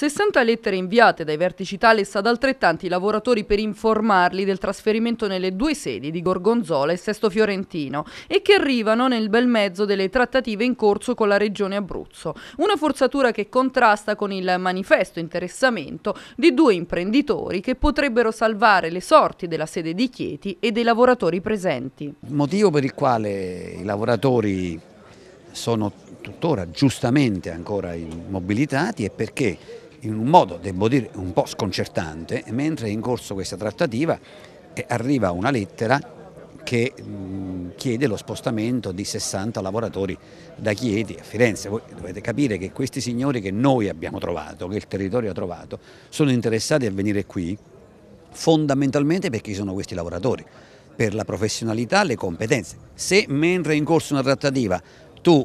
60 lettere inviate dai vertici Thales ad altrettanti lavoratori per informarli del trasferimento nelle due sedi di Gorgonzola e Sesto Fiorentino e che arrivano nel bel mezzo delle trattative in corso con la regione Abruzzo. Una forzatura che contrasta con il manifesto interessamento di due imprenditori che potrebbero salvare le sorti della sede di Chieti e dei lavoratori presenti. Il Motivo per il quale i lavoratori sono tuttora giustamente ancora immobilitati è perché in un modo, devo dire, un po' sconcertante, mentre è in corso questa trattativa arriva una lettera che chiede lo spostamento di 60 lavoratori da Chieti a Firenze. Voi dovete capire che questi signori che noi abbiamo trovato, che il territorio ha trovato, sono interessati a venire qui fondamentalmente perché sono questi lavoratori, per la professionalità, le competenze. Se mentre è in corso una trattativa tu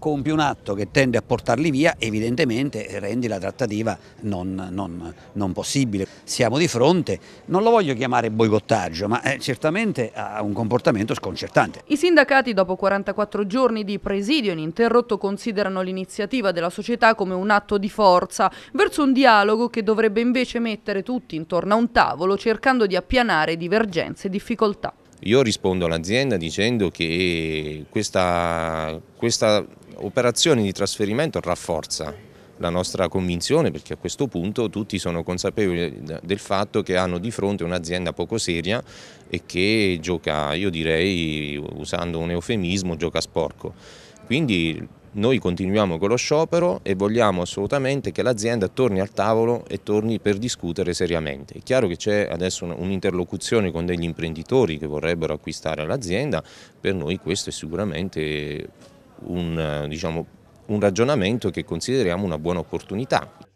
compi un atto che tende a portarli via, evidentemente rendi la trattativa non, non, non possibile. Siamo di fronte, non lo voglio chiamare boicottaggio, ma eh, certamente a un comportamento sconcertante. I sindacati dopo 44 giorni di presidio ininterrotto considerano l'iniziativa della società come un atto di forza verso un dialogo che dovrebbe invece mettere tutti intorno a un tavolo cercando di appianare divergenze e difficoltà. Io rispondo all'azienda dicendo che questa, questa operazione di trasferimento rafforza la nostra convinzione perché a questo punto tutti sono consapevoli del fatto che hanno di fronte un'azienda poco seria e che gioca, io direi usando un eufemismo, gioca sporco. Quindi noi continuiamo con lo sciopero e vogliamo assolutamente che l'azienda torni al tavolo e torni per discutere seriamente. È chiaro che c'è adesso un'interlocuzione con degli imprenditori che vorrebbero acquistare l'azienda, per noi questo è sicuramente un, diciamo, un ragionamento che consideriamo una buona opportunità.